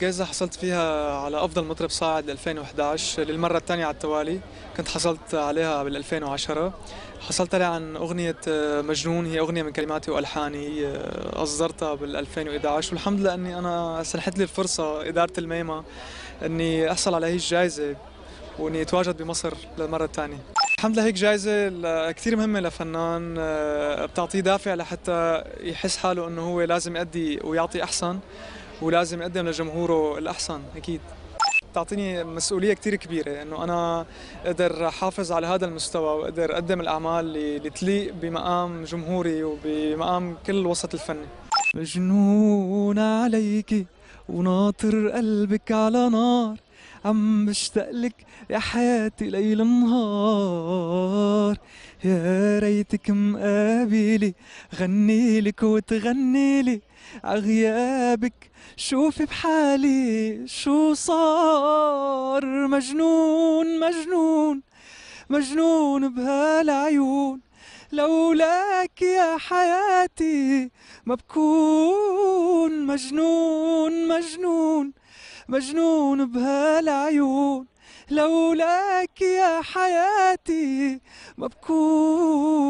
جائزة حصلت فيها على أفضل مطرب صاعد 2011 للمرة الثانية على التوالي كنت حصلت عليها بال 2010 حصلت عليها عن أغنية آه، مجنون هي أغنية من كلماتي وألحاني آه، أصدرتها بال 2011 والحمد لله أني أنا سنحت لي الفرصة إدارة الميمة أني أحصل على هي الجائزة وأني أتواجد بمصر للمرة الثانية الحمد لله هيك جائزة كثير مهمة لفنان آه، بتعطيه دافع لحتى يحس حاله انه هو لازم يأدي ويعطي احسن ولازم يقدم لجمهوره الأحسن أكيد بتعطيني مسؤوليه كثير كبيره انه انا اقدر حافظ على هذا المستوى واقدر اقدم الاعمال اللي تليق بمقام جمهوري وبمقام كل الوسط الفني مجنون عليكي وناطر قلبك على نار عم بشتاق لك يا حياتي ليل نهار يا ريتك مقابلي غني لك وتغني لي عغيابك شوفي بحالي شو صار مجنون مجنون مجنون بهالعيون لولاك يا حياتي ما بكون مجنون مجنون مجنون بهالعيون لولاك يا حياتي ما بكون